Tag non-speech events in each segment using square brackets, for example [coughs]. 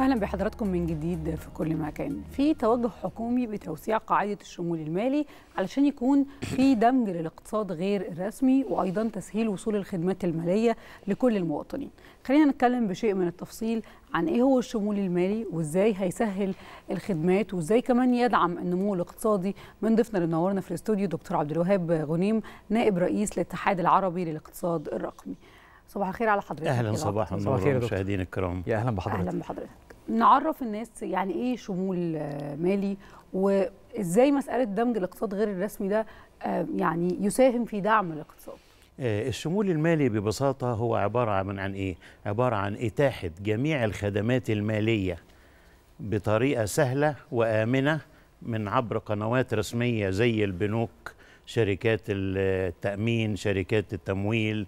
اهلا بحضراتكم من جديد في كل مكان في توجه حكومي بتوسيع قاعده الشمول المالي علشان يكون في دمج للاقتصاد غير الرسمي وايضا تسهيل وصول الخدمات الماليه لكل المواطنين خلينا نتكلم بشيء من التفصيل عن ايه هو الشمول المالي وازاي هيسهل الخدمات وازاي كمان يدعم النمو الاقتصادي من ضيفنا اللي نورنا في الاستوديو دكتور عبد الوهاب غنيم نائب رئيس الاتحاد العربي للاقتصاد الرقمي صباح الخير على حضرتك اهلا إيه صباح النور مشاهدينا الكرام يا اهلا بحضرتك اهلا بحضرتك نعرف الناس يعني ايه شمول آه، مالي وازاي مساله دمج الاقتصاد غير الرسمي ده آه، يعني يساهم في دعم الاقتصاد آه، الشمول المالي ببساطه هو عباره عن عن ايه عباره عن اتاحه جميع الخدمات الماليه بطريقه سهله وامنه من عبر قنوات رسميه زي البنوك شركات التامين شركات التمويل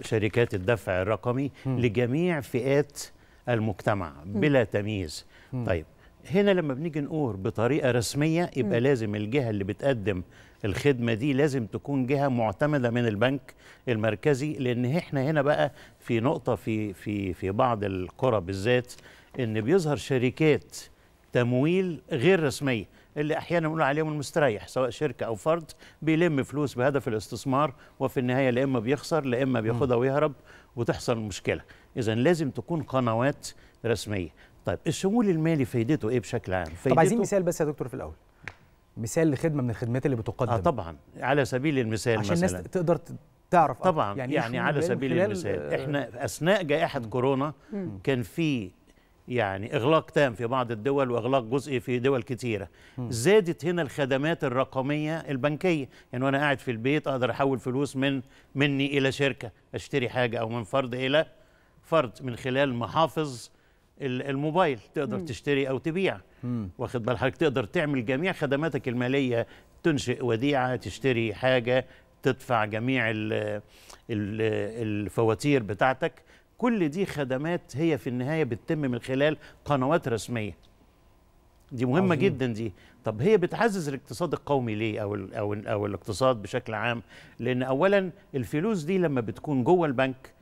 شركات الدفع الرقمي لجميع فئات المجتمع بلا تمييز طيب هنا لما بنيجي نقول بطريقه رسميه يبقى لازم الجهه اللي بتقدم الخدمه دي لازم تكون جهه معتمده من البنك المركزي لان احنا هنا بقى في نقطه في في في بعض القرى بالذات ان بيظهر شركات تمويل غير رسميه اللي احيانا بنقول عليهم المستريح سواء شركه او فرد بيلم فلوس بهدف الاستثمار وفي النهايه لا اما بيخسر لا اما بياخدها ويهرب وتحصل مشكله اذا لازم تكون قنوات رسميه طيب الشمول المالي فايدته ايه بشكل عام فايدته طب عايزين مثال بس يا دكتور في الاول مثال لخدمه من الخدمات اللي بتقدم اه طبعا على سبيل المثال عشان الناس تقدر تعرف طبعا يعني, يعني على سبيل المثال احنا آه، اثناء جائحه كورونا كان في يعني إغلاق تام في بعض الدول وإغلاق جزئي في دول كثيره زادت هنا الخدمات الرقمية البنكية يعني وأنا قاعد في البيت أقدر أحول فلوس من مني إلى شركة أشتري حاجة أو من فرد إلى فرد من خلال محافظ الموبايل تقدر م. تشتري أو تبيع م. واخد بال حضرتك تقدر تعمل جميع خدماتك المالية تنشئ وديعة تشتري حاجة تدفع جميع الفواتير بتاعتك كل دي خدمات هي في النهاية بتتم من خلال قنوات رسمية دي مهمة عظيم. جدا دي طب هي بتعزز الاقتصاد القومي ليه أو, الـ أو, الـ أو الاقتصاد بشكل عام لأن أولا الفلوس دي لما بتكون جوه البنك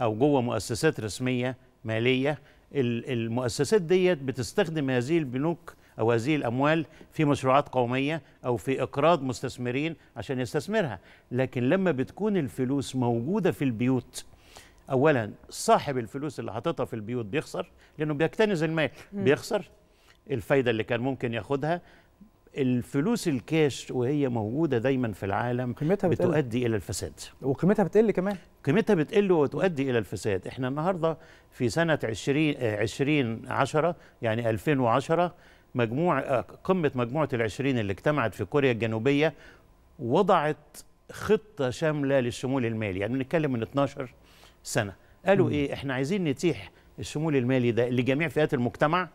أو جوه مؤسسات رسمية مالية المؤسسات ديت بتستخدم هذه البنوك او هذه الاموال في مشروعات قوميه او في اقراض مستثمرين عشان يستثمرها لكن لما بتكون الفلوس موجوده في البيوت اولا صاحب الفلوس اللي حاططها في البيوت بيخسر لانه بيكتنز المال بيخسر الفايده اللي كان ممكن ياخدها الفلوس الكاش وهي موجوده دايما في العالم قيمتها بتؤدي الى الفساد وقيمتها بتقل كمان قيمتها بتقل وتؤدي الى الفساد احنا النهارده في سنه 20 20 10 يعني 2010 مجموع آه، قمه مجموعه ال20 اللي اجتمعت في كوريا الجنوبيه وضعت خطه شامله للشمول المالي يعني بنتكلم من 12 سنه قالوا م. ايه احنا عايزين نتيح الشمول المالي ده لجميع فئات المجتمع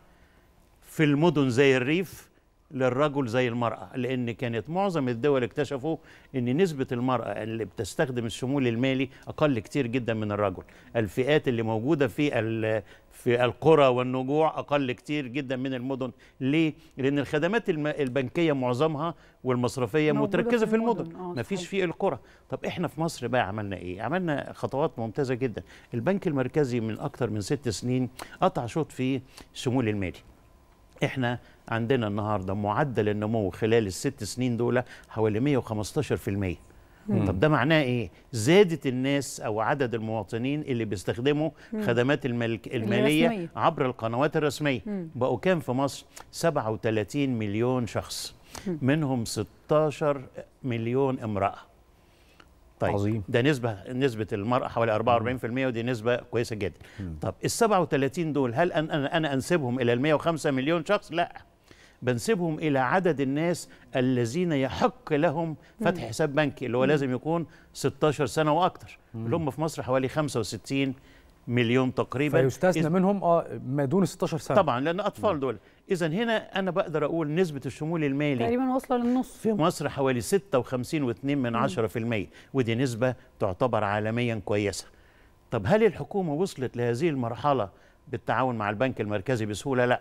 في المدن زي الريف للرجل زي المرأة لأن كانت معظم الدول اكتشفوا أن نسبة المرأة اللي بتستخدم الشمول المالي أقل كتير جدا من الرجل الفئات اللي موجودة في في القرى والنجوع أقل كتير جدا من المدن ليه؟ لأن الخدمات البنكية معظمها والمصرفية متركزة في المدن, المدن. آه، مفيش في القرى طب إحنا في مصر بقى عملنا إيه؟ عملنا خطوات ممتازة جدا البنك المركزي من أكتر من ست سنين قطع شوط في الشمول المالي إحنا عندنا النهارده معدل النمو خلال الست سنين دول حوالي 115% مم. طب ده معناه ايه؟ زادت الناس او عدد المواطنين اللي بيستخدموا مم. خدمات الملك الماليه الرسمية. عبر القنوات الرسميه بقوا كام في مصر؟ 37 مليون شخص مم. منهم 16 مليون امراه طيب عظيم. ده نسبة نسبة المرأة حوالي 44% ودي نسبة كويسة جدا. مم. طب ال 37 دول هل أنا أنا أنسبهم إلى ال 105 مليون شخص؟ لا. بنسبهم الى عدد الناس الذين يحق لهم فتح حساب بنكي اللي هو لازم يكون 16 سنه واكثر اللي هم في مصر حوالي 65 مليون تقريبا فيستثنى منهم اه ما دون 16 سنه طبعا لان اطفال دول اذا هنا انا بقدر اقول نسبه الشمول المالي تقريبا واصله للنص في مصر حوالي 56.2 من 10% ودي نسبه تعتبر عالميا كويسه طب هل الحكومه وصلت لهذه المرحله بالتعاون مع البنك المركزي بسهوله لا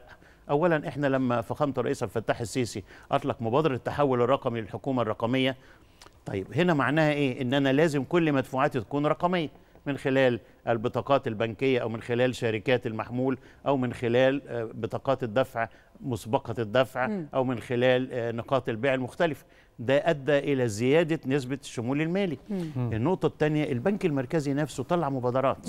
اولا احنا لما فخامه الرئيس عبد الفتاح السيسي اطلق مبادره التحول الرقمي للحكومه الرقميه طيب هنا معناها ايه ان انا لازم كل مدفوعاتي تكون رقميه من خلال البطاقات البنكيه او من خلال شركات المحمول او من خلال آه، بطاقات الدفع مسبقه الدفع او من خلال آه، نقاط البيع المختلفه ده ادى الى زياده نسبه الشمول المالي النقطه الثانيه البنك المركزي نفسه طلع مبادرات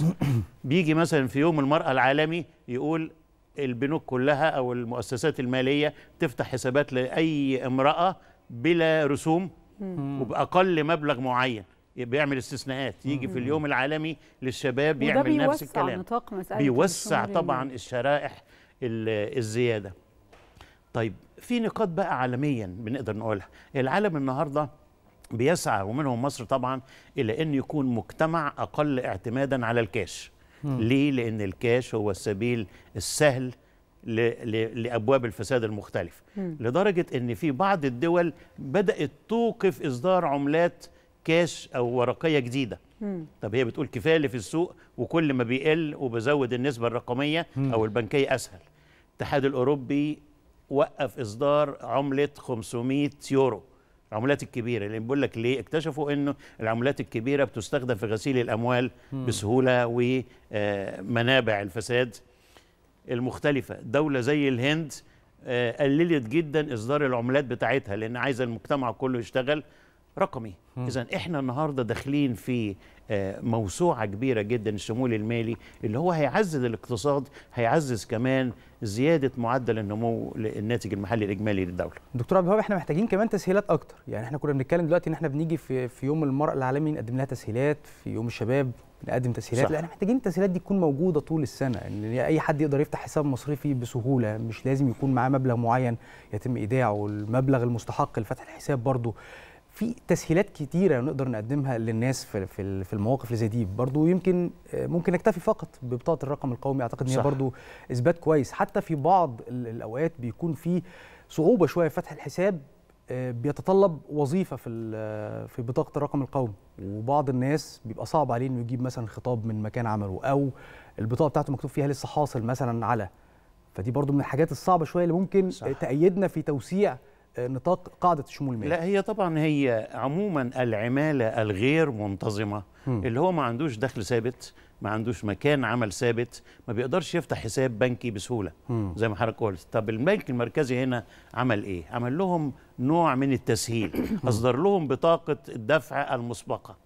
بيجي مثلا في يوم المراه العالمي يقول البنوك كلها او المؤسسات الماليه تفتح حسابات لاي امراه بلا رسوم وباقل مبلغ معين بيعمل استثناءات يجي في اليوم العالمي للشباب يعمل نفس الكلام نطاق مسألة بيوسع طبعا الشرائح الزياده طيب في نقاط بقى عالميا بنقدر نقولها العالم النهارده بيسعى ومنهم مصر طبعا الى ان يكون مجتمع اقل اعتمادا على الكاش ليه لان الكاش هو السبيل السهل لابواب الفساد المختلفه لدرجه ان في بعض الدول بدات توقف اصدار عملات كاش او ورقيه جديده مم. طب هي بتقول كفايه اللي في السوق وكل ما بيقل وبزود النسبه الرقميه مم. او البنكيه اسهل الاتحاد الاوروبي وقف اصدار عمله 500 يورو العملات الكبيره لان بقول لك ليه اكتشفوا انه العملات الكبيره بتستخدم في غسيل الاموال بسهوله ومنابع آه، الفساد المختلفه دوله زي الهند آه، قللت جدا اصدار العملات بتاعتها لان عايز المجتمع كله يشتغل رقمي اذا احنا النهارده داخلين في آه، موسوعه كبيره جدا الشمول المالي اللي هو هيعزز الاقتصاد هيعزز كمان زياده معدل النمو للناتج المحلي الاجمالي للدوله دكتور عبد الوهاب احنا محتاجين كمان تسهيلات اكتر يعني احنا كنا بنتكلم دلوقتي ان احنا بنيجي في, في يوم المراه العالمي نقدم لها تسهيلات في يوم الشباب نقدم تسهيلات لان محتاجين التسهيلات دي تكون موجوده طول السنه ان يعني اي حد يقدر يفتح حساب مصرفي بسهوله مش لازم يكون معاه مبلغ معين يتم ايداعه المبلغ المستحق لفتح الحساب برضه في تسهيلات كتيرة نقدر نقدمها للناس في في المواقف اللي زي دي برضه يمكن آه، ممكن نكتفي فقط ببطاقة الرقم القومي أعتقد إن هي برضه إثبات كويس حتى في بعض الأوقات بيكون في صعوبة شوية في فتح الحساب آه، بيتطلب وظيفه في آه، في بطاقه الرقم القومي وبعض الناس بيبقى صعب عليه انه يجيب مثلا خطاب من مكان عمله او البطاقه بتاعته مكتوب فيها لسه حاصل مثلا على فدي برضه من الحاجات الصعبه شويه اللي ممكن صح. تايدنا في توسيع نطاق قاعده الشمول المالي لا هي طبعا هي عموما العماله الغير منتظمه م. اللي هو ما عندوش دخل ثابت ما عندوش مكان عمل ثابت ما بيقدرش يفتح حساب بنكي بسهوله م. زي ما حضرتك قلت طب البنك المركزي هنا عمل ايه عمل لهم نوع من التسهيل [coughs] اصدر لهم بطاقه الدفع المسبقه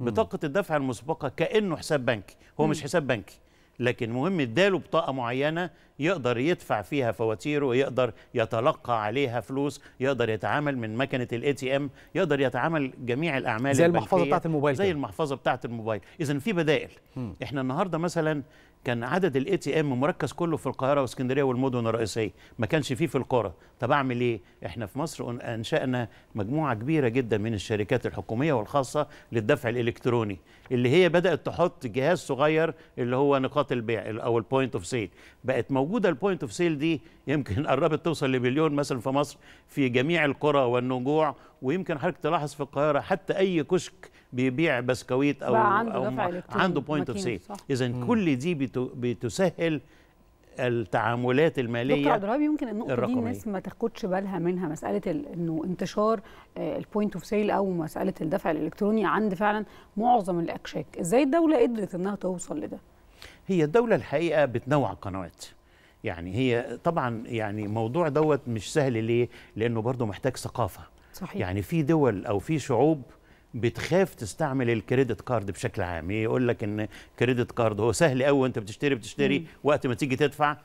بطاقه الدفع المسبقه كانه حساب بنكي هو م. مش حساب بنكي لكن مهم اداله بطاقه معينه يقدر يدفع فيها فواتيره يقدر يتلقى عليها فلوس يقدر يتعامل من مكنه الاي تي ام يقدر يتعامل جميع الاعمال زي المحفظه بتاعه الموبايل زي كده. المحفظه بتاعه الموبايل اذا في بدائل م. احنا النهارده مثلا كان عدد الاي تي ام مركز كله في القاهره واسكندريه والمدن الرئيسيه ما كانش فيه في القرى طب اعمل ايه احنا في مصر انشانا مجموعه كبيره جدا من الشركات الحكوميه والخاصه للدفع الالكتروني اللي هي بدات تحط جهاز صغير اللي هو نقاط البيع او البوينت اوف سيل بقت موجودة موجوده البوينت اوف سيل دي يمكن [laughs] قربت توصل لمليون مثلا في مصر في جميع القرى والنجوع ويمكن حضرتك تلاحظ في القاهره حتى اي كشك بيبيع بسكويت او عنده او عنده بوينت اوف سيل اذا كل دي بتسهل التعاملات الماليه دكتور عبد الوهاب يمكن النقطه الرقمية. دي الناس ما تاخدش بالها منها مساله انه انتشار البوينت اوف سيل او مساله الدفع الالكتروني عند فعلا معظم الاكشاك ازاي الدوله قدرت انها توصل لده هي الدوله الحقيقه بتنوع قنوات يعني هي طبعا يعني موضوع دوت مش سهل ليه لانه برضه محتاج ثقافه صحيح. يعني في دول او في شعوب بتخاف تستعمل الكريدت كارد بشكل عام إيه يقول لك ان كريدت كارد هو سهل قوي انت بتشتري بتشتري مم. وقت ما تيجي تدفع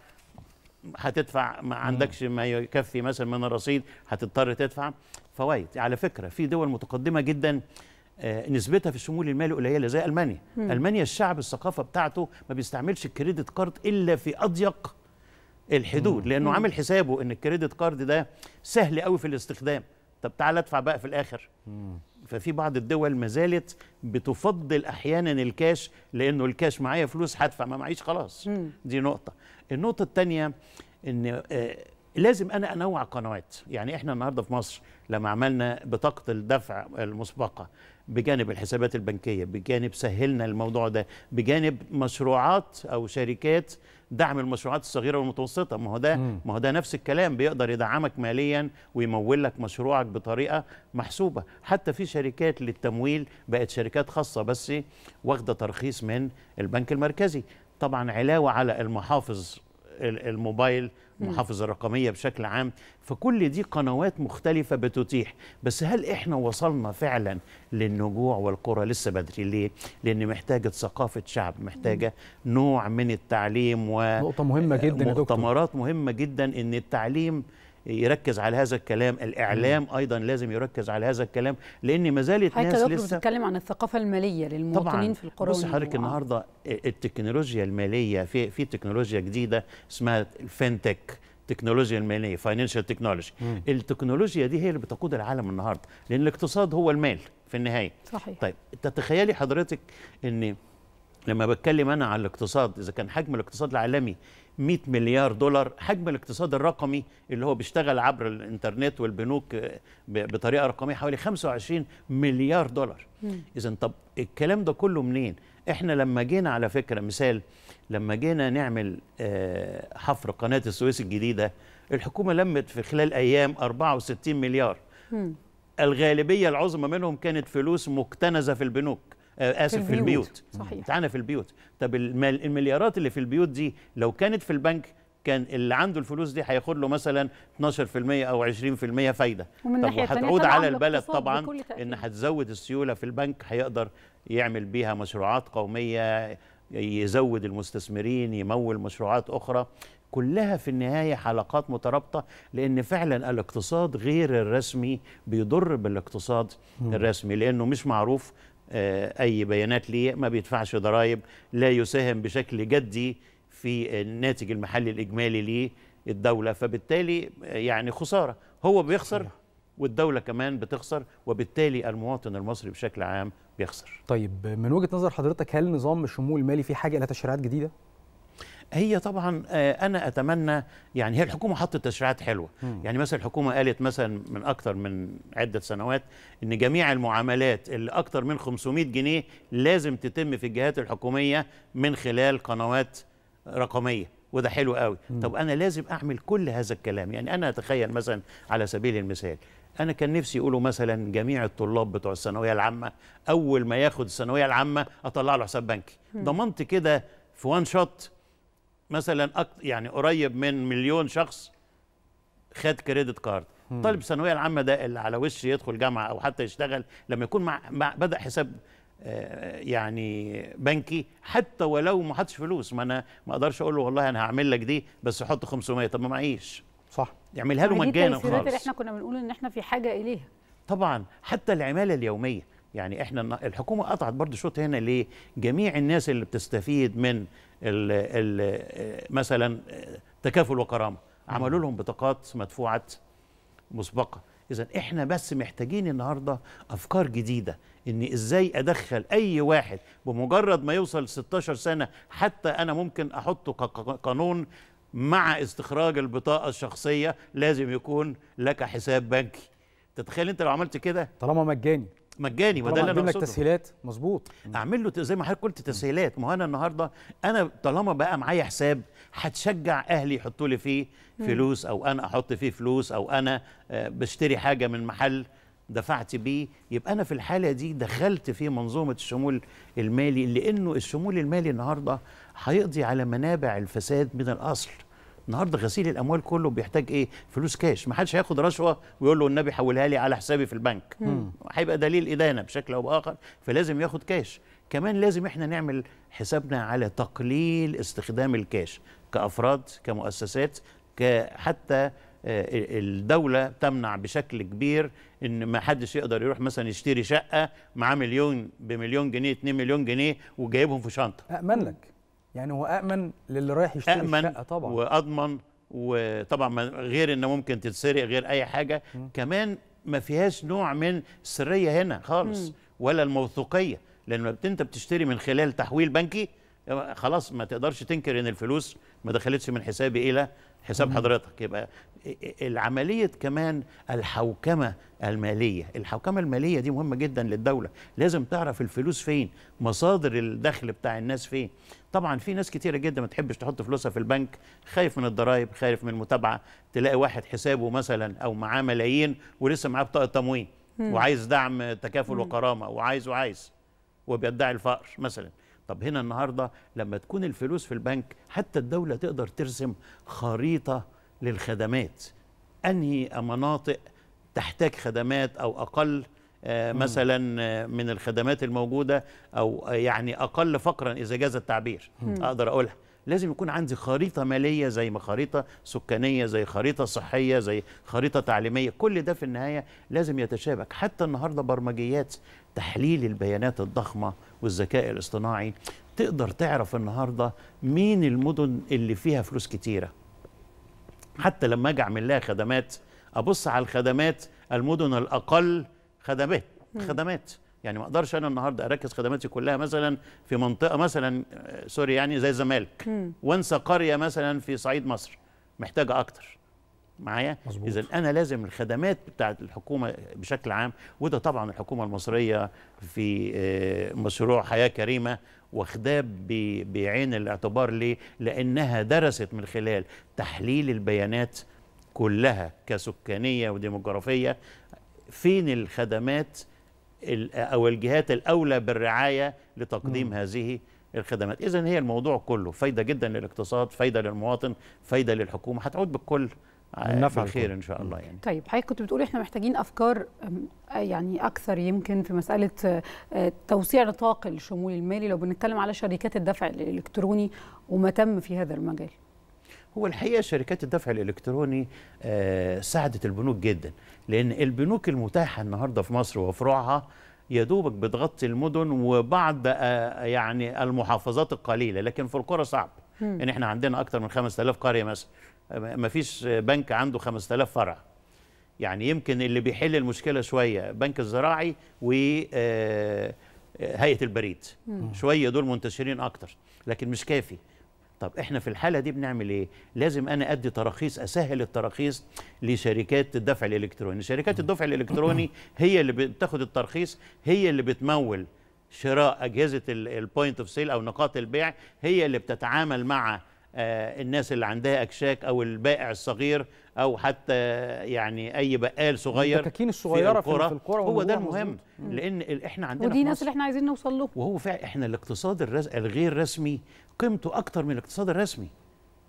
هتدفع ما عندكش ما يكفي مثلا من الرصيد هتضطر تدفع فوائد على فكره في دول متقدمه جدا آه، نسبتها في الشمول المالي قليله زي المانيا مم. المانيا الشعب الثقافه بتاعته ما بيستعملش الكريدت كارد الا في اضيق الحدود لانه عامل حسابه ان الكريدت كارد ده سهل قوي في الاستخدام طب تعال ادفع بقى في الاخر ففي بعض الدول ما زالت بتفضل احيانا الكاش لانه الكاش معايا فلوس هدفع ما معيش خلاص دي نقطه النقطه الثانيه ان آه، لازم انا انوع قنوات يعني احنا النهارده في مصر لما عملنا بطاقه الدفع المسبقه بجانب الحسابات البنكيه بجانب سهلنا الموضوع ده بجانب مشروعات او شركات دعم المشروعات الصغيره والمتوسطه ما هو ده ما هو ده نفس الكلام بيقدر يدعمك ماليا ويمول لك مشروعك بطريقه محسوبه حتى في شركات للتمويل بقت شركات خاصه بس واخده ترخيص من البنك المركزي طبعا علاوه على المحافظ الموبايل المحافظ الرقمية بشكل عام فكل دي قنوات مختلفة بتتيح بس هل إحنا وصلنا فعلا للنجوع والقرى لسه بدري ليه؟ لأن محتاجة ثقافة شعب محتاجة نوع من التعليم و نقطة مهمة جدا يا دكتور مؤتمرات مهمة جدا إن التعليم يركز على هذا الكلام الإعلام أيضا لازم يركز على هذا الكلام لأن ما زالت ناس لسه حضرتك بتتكلم عن الثقافة المالية للمواطنين في القرى بص حضرتك النهاردة التكنولوجيا المالية في, في تكنولوجيا جديدة اسمها الفينتك التكنولوجيا الماليه فاينانشال تكنولوجي التكنولوجيا دي هي اللي بتقود العالم النهارده لان الاقتصاد هو المال في النهايه صحيح طيب تتخيلي حضرتك ان لما بتكلم انا على الاقتصاد اذا كان حجم الاقتصاد العالمي 100 مليار دولار حجم الاقتصاد الرقمي اللي هو بيشتغل عبر الانترنت والبنوك بطريقه رقميه حوالي 25 مليار دولار اذا طب الكلام ده كله منين احنا لما جينا على فكره مثال لما جينا نعمل آه، حفر قناه السويس الجديده الحكومه لمت في خلال ايام 64 مليار الغالبيه العظمى منهم كانت فلوس مكتنزه في البنوك آه، اسف في البيوت, صحيح البيوت. بتاعنا في البيوت طب المليارات اللي في البيوت دي لو كانت في البنك كان اللي عنده الفلوس دي هياخد له مثلا 12% او 20% فايده ومن طب وهتعود على البلد طبعا ان هتزود السيوله في البنك هيقدر يعمل بيها مشروعات قوميه يزود المستثمرين يمول مشروعات اخرى كلها في النهايه حلقات مترابطه لان فعلا الاقتصاد غير الرسمي بيضر بالاقتصاد الرسمي لانه مش معروف آه، اي بيانات ليه ما بيدفعش ضرائب لا يساهم بشكل جدي في الناتج المحلي الاجمالي للدوله فبالتالي آه، يعني خساره هو بيخسر والدولة كمان بتخسر وبالتالي المواطن المصري بشكل عام بيخسر طيب من وجهة نظر حضرتك هل نظام الشمول المالي فيه حاجة إلى تشريعات جديدة؟ هي طبعا آه، انا اتمنى يعني هي الحكومه حطت تشريعات حلوه مم. يعني مثلا الحكومه قالت مثلا من اكثر من عده سنوات ان جميع المعاملات اللي اكثر من 500 جنيه لازم تتم في الجهات الحكوميه من خلال قنوات رقميه وده حلو قوي مم. طب انا لازم اعمل كل هذا الكلام يعني انا اتخيل مثلا على سبيل المثال انا كان نفسي يقولوا مثلا جميع الطلاب بتوع الثانويه العامه اول ما ياخد الثانويه العامه اطلع له حساب بنكي ضمنت كده في وان شوت مثلا يعني قريب من مليون شخص خد كريدت كارد طالب الثانويه العامه ده اللي على وش يدخل جامعه او حتى يشتغل لما يكون مع, مع بدا حساب آه، يعني بنكي حتى ولو ما حطش فلوس ما انا ما اقدرش اقول له والله انا هعمل لك دي بس حط 500 طب ما معيش صح يعملها له مجانا خالص اللي احنا كنا بنقول ان احنا في حاجه اليها طبعا حتى العماله اليوميه يعني احنا الحكومه قطعت برضه شوط هنا لجميع الناس اللي بتستفيد من ال ال مثلا تكافل وكرامه عملوا لهم بطاقات مدفوعه مسبقه اذا احنا بس محتاجين النهارده افكار جديده ان ازاي ادخل اي واحد بمجرد ما يوصل 16 سنه حتى انا ممكن احطه كقانون مع استخراج البطاقه الشخصيه لازم يكون لك حساب بنكي تتخيل انت لو عملت كده طالما مجاني مجاني وده اللي انا لك تسهيلات مظبوط اعمل له زي ما حضرتك قلت تسهيلات ما هو انا النهارده انا طالما بقى معايا حساب هتشجع اهلي يحطوا لي فيه فلوس او انا احط فيه فلوس او انا آه، بشتري حاجه من محل دفعت بيه يبقى انا في الحاله دي دخلت في منظومه الشمول المالي لانه الشمول المالي النهارده هيقضي على منابع الفساد من الاصل النهارده غسيل الاموال كله بيحتاج ايه فلوس كاش ما حدش هياخد رشوه ويقول له النبي حولها لي على حسابي في البنك هيبقى دليل ادانه بشكل او باخر فلازم ياخد كاش كمان لازم احنا نعمل حسابنا على تقليل استخدام الكاش كافراد كمؤسسات حتى آه، الدولة تمنع بشكل كبير ان ما حدش يقدر يروح مثلا يشتري شقة معاه مليون بمليون جنيه 2 مليون جنيه وجايبهم في شنطة أأمن لك يعني هو امن للي رايح يشتري أأمن الشقه طبعا واضمن وطبعا غير ان ممكن تتسرق غير اي حاجه م. كمان ما فيهاش نوع من السريه هنا خالص م. ولا الموثوقيه لان انت بتشتري من خلال تحويل بنكي خلاص ما تقدرش تنكر ان الفلوس ما دخلتش من حسابي الى حساب حضرتك يبقى العملية كمان الحوكمة المالية الحوكمة المالية دي مهمة جدا للدولة لازم تعرف الفلوس فين مصادر الدخل بتاع الناس فين طبعا في ناس كتيرة جدا ما تحبش تحط فلوسها في البنك خايف من الضرائب خايف من المتابعة تلاقي واحد حسابه مثلا أو معاه ملايين ولسه معاه بطاقة تموين وعايز دعم تكافل وكرامة وعايز وعايز وبيدعي الفقر مثلا طب هنا النهارده لما تكون الفلوس في البنك حتى الدوله تقدر ترسم خريطه للخدمات انهي مناطق تحتاج خدمات او اقل آه، مثلا آه، من الخدمات الموجوده او آه، يعني اقل فقرا اذا جاز التعبير اقدر اقولها لازم يكون عندي خريطه ماليه زي ما خريطه سكانيه زي خريطه صحيه زي خريطه تعليميه كل ده في النهايه لازم يتشابك حتى النهارده برمجيات تحليل البيانات الضخمه والذكاء الاصطناعي تقدر تعرف النهارده مين المدن اللي فيها فلوس كتيره حتى لما اجي اعمل لها خدمات ابص على الخدمات المدن الاقل خدمات خدمات يعني ما اقدرش انا النهارده اركز خدماتي كلها مثلا في منطقه مثلا آه، سوري يعني زي الزمالك وانسى قريه مثلا في صعيد مصر محتاجه اكتر معايا اذا انا لازم الخدمات بتاعه الحكومه بشكل عام وده طبعا الحكومه المصريه في آه، مشروع حياه كريمه واخداه بعين الاعتبار ليه لانها درست من خلال تحليل البيانات كلها كسكانيه وديموغرافيه فين الخدمات أو الجهات الأولى بالرعاية لتقديم م. هذه الخدمات إذا هي الموضوع كله فايدة جدا للاقتصاد فايدة للمواطن فايدة للحكومة هتعود بالكل آه، نفع خير ان شاء الله يعني طيب حضرتك كنت بتقول احنا محتاجين افكار يعني اكثر يمكن في مساله آه، توسيع نطاق الشمول المالي لو بنتكلم على شركات الدفع الالكتروني وما تم في هذا المجال هو الحقيقه شركات الدفع الالكتروني آه، ساعدت البنوك جدا لان البنوك المتاحه النهارده في مصر وفروعها يا دوبك بتغطي المدن وبعض آه، يعني المحافظات القليله لكن في القرى صعب ان احنا عندنا اكثر من 5000 قريه مثلا ما فيش بنك عنده 5000 فرع يعني يمكن اللي بيحل المشكله شويه بنك الزراعي و آه، هيئه البريد شويه دول منتشرين اكتر لكن مش كافي طب احنا في الحاله دي بنعمل ايه لازم انا ادي تراخيص اسهل التراخيص لشركات الدفع الالكتروني شركات الدفع الالكتروني هي اللي بتاخد الترخيص هي اللي بتمول شراء اجهزه البوينت اوف سيل او نقاط البيع هي اللي بتتعامل مع آه، الناس اللي عندها اكشاك او البائع الصغير او حتى يعني اي بقال صغير البكاكين الصغيره في القرى, في القرى هو ده المهم لان احنا عندنا ودي الناس اللي احنا عايزين نوصل له وهو فعلا احنا الاقتصاد الرز... الغير رسمي قيمته اكتر من الاقتصاد الرسمي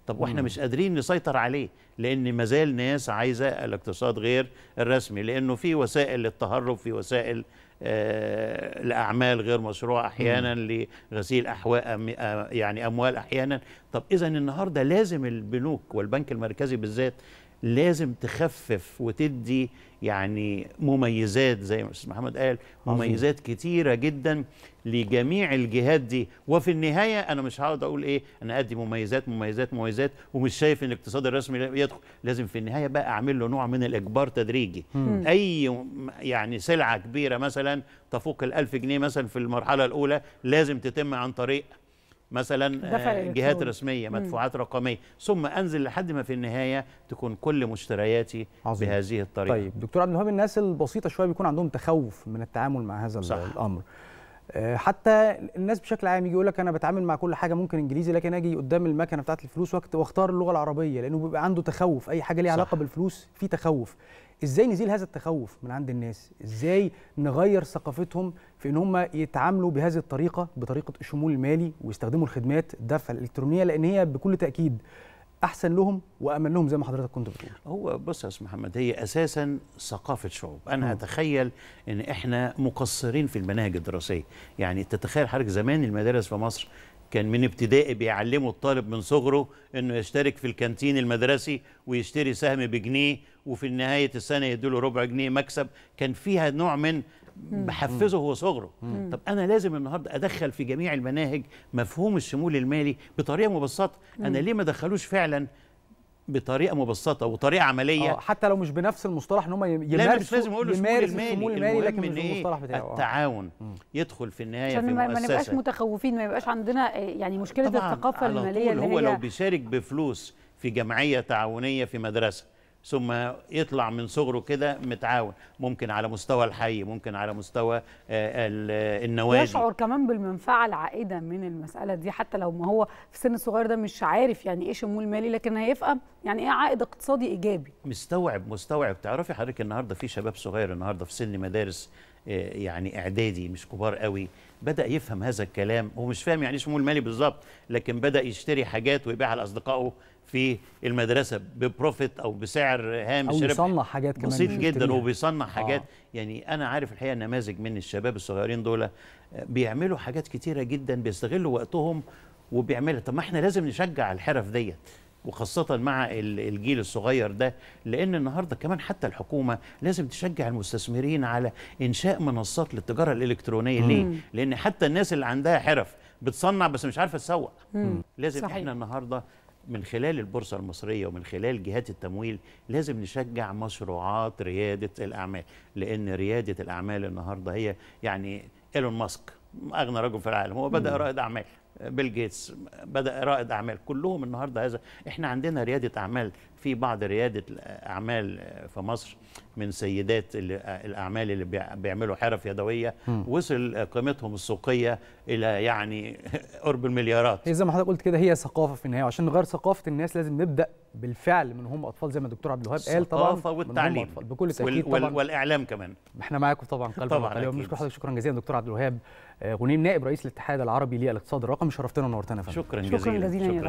طب واحنا مش قادرين نسيطر عليه لان ما زال ناس عايزه الاقتصاد غير الرسمي لانه في وسائل للتهرب في وسائل آه، لاعمال غير مشروعه احيانا لغسيل احواء آه، يعني اموال احيانا طب اذا النهارده لازم البنوك والبنك المركزي بالذات لازم تخفف وتدي يعني مميزات زي ما استاذ محمد قال مميزات كتيره جدا لجميع الجهات دي وفي النهايه انا مش هقعد اقول ايه انا ادي مميزات مميزات مميزات ومش شايف ان الاقتصاد الرسمي يدخل لازم في النهايه بقى اعمل له نوع من الاجبار تدريجي مم. اي يعني سلعه كبيره مثلا تفوق ال 1000 جنيه مثلا في المرحله الاولى لازم تتم عن طريق مثلا آه، جهات رسميه مدفوعات رقميه ثم انزل لحد ما في النهايه تكون كل مشترياتي عظيم. بهذه الطريقه طيب دكتور عبد الوهاب الناس البسيطه شويه بيكون عندهم تخوف من التعامل مع هذا صح. الامر آه، حتى الناس بشكل عام يجي يقول لك انا بتعامل مع كل حاجه ممكن انجليزي لكن اجي قدام المكنه بتاعت الفلوس واختار اللغه العربيه لانه بيبقى عنده تخوف اي حاجه ليها علاقه بالفلوس في تخوف ازاي نزيل هذا التخوف من عند الناس ازاي نغير ثقافتهم في ان هم يتعاملوا بهذه الطريقه بطريقه الشمول المالي ويستخدموا الخدمات الدفع الالكترونيه لان هي بكل تاكيد احسن لهم وامن لهم زي ما حضرتك كنت بتقول هو بص يا استاذ محمد هي اساسا ثقافه شعوب انا م. اتخيل ان احنا مقصرين في المناهج الدراسيه يعني تتخيل حضرتك زمان المدارس في مصر كان من ابتدائي بيعلموا الطالب من صغره انه يشترك في الكانتين المدرسي ويشتري سهم بجنيه وفي نهايه السنه يديله ربع جنيه مكسب كان فيها نوع من بحفزه هو صغره طب انا لازم النهارده ادخل في جميع المناهج مفهوم الشمول المالي بطريقه مبسطه انا ليه ما دخلوش فعلا بطريقه مبسطه وطريقه عمليه آه حتى لو مش بنفس المصطلح ان هم يمارسوا لا مش لازم اقول الشمول المالي, المالي, المالي لكن مش إيه؟ المصطلح بتاعه آه. التعاون يدخل في النهايه في المؤسسه ما نبقاش متخوفين ما يبقاش عندنا آه، يعني مشكله الثقافه الماليه اللي هو لو بيشارك بفلوس في جمعيه تعاونيه في مدرسه ثم يطلع من صغره كده متعاون ممكن على مستوى الحي ممكن على مستوى آه، النوادي يشعر كمان بالمنفعه العائده من المساله دي حتى لو ما هو في سن الصغير ده مش عارف يعني ايه شمول مالي لكن هيفهم يعني ايه عائد اقتصادي ايجابي مستوعب مستوعب تعرفي حضرتك النهارده في شباب صغير النهارده في سن مدارس آه، يعني اعدادي مش كبار قوي بدا يفهم هذا الكلام هو مش فاهم يعني ايه سمو المالي بالظبط لكن بدا يشتري حاجات ويبيعها لاصدقائه في المدرسه ببروفيت او بسعر هامش او بيصنع حاجات كمان بسيط جدا وبيصنع آه. حاجات آه. يعني انا عارف الحقيقه نماذج من الشباب الصغيرين دول آه، بيعملوا حاجات كتيره جدا بيستغلوا وقتهم وبيعملها طب ما احنا لازم نشجع الحرف ديت وخاصة مع الجيل الصغير ده لأن النهاردة كمان حتى الحكومة لازم تشجع المستثمرين على إنشاء منصات للتجارة الإلكترونية مم. ليه؟ لأن حتى الناس اللي عندها حرف بتصنع بس مش عارفة تسوق لازم صحيح. إحنا النهاردة من خلال البورصة المصرية ومن خلال جهات التمويل لازم نشجع مشروعات ريادة الأعمال لأن ريادة الأعمال النهاردة هي يعني إيلون ماسك أغنى رجل في العالم هو بدأ رائد أعمال بيل جيتس بدا رائد اعمال كلهم النهارده هذا احنا عندنا رياده اعمال في بعض رياده الاعمال في مصر من سيدات الاعمال اللي بيعملوا حرف يدويه م. وصل قيمتهم السوقيه الى يعني [laughs] قرب المليارات زي ما حضرتك قلت كده هي ثقافه في النهايه عشان نغير ثقافه الناس لازم نبدا بالفعل من هم اطفال زي ما الدكتور عبد الوهاب قال طبعا الثقافه والتعليم بكل تاكيد طبعا والاعلام كمان احنا معاكم طبعا قلبا طبعا بنشكر حضرتك شكرا جزيلا دكتور عبد الوهاب آه، غنيم نائب رئيس الاتحاد العربي للاقتصاد الرقمي شرفتنا ونورتنا يا فندم شكرا جزيلا شكرا جزيلا